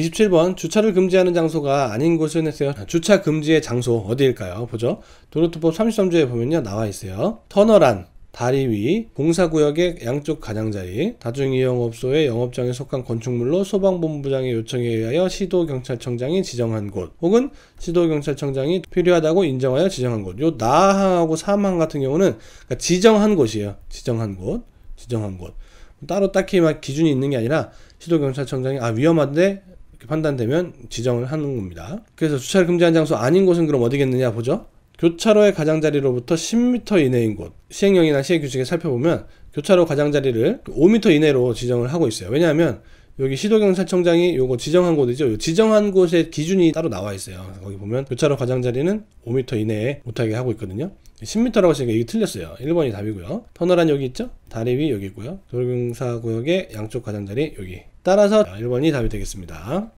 27번 주차를 금지하는 장소가 아닌 곳은 했어요 주차 금지의 장소 어디일까요 보죠 도로투법 33조에 보면요 나와 있어요 터널안 다리 위, 공사구역의 양쪽 가장자리, 다중이용업소의 영업장에 속한 건축물로 소방본부장의 요청에 의하여 시도경찰청장이 지정한 곳, 혹은 시도경찰청장이 필요하다고 인정하여 지정한 곳. 요 나항하고 삼항 같은 경우는 그러니까 지정한 곳이에요. 지정한 곳, 지정한 곳. 따로 딱히 막 기준이 있는 게 아니라 시도경찰청장이 아 위험한데 판단되면 지정을 하는 겁니다. 그래서 주차를 금지한 장소 아닌 곳은 그럼 어디겠느냐 보죠. 교차로의 가장자리로부터 10m 이내인 곳 시행령이나 시행 규칙에 살펴보면 교차로 가장자리를 5m 이내로 지정을 하고 있어요. 왜냐하면 여기 시도경찰청장이 요거 지정한 곳이죠. 요 지정한 곳의 기준이 따로 나와 있어요. 거기 보면 교차로 가장자리는 5m 이내에 못하게 하고 있거든요. 10m라고 했으니까 이게 틀렸어요. 1번이 답이고요. 터널한 여기 있죠? 다리 위 여기 있고요. 도로공사 구역의 양쪽 가장자리 여기. 따라서 1번이 답이 되겠습니다.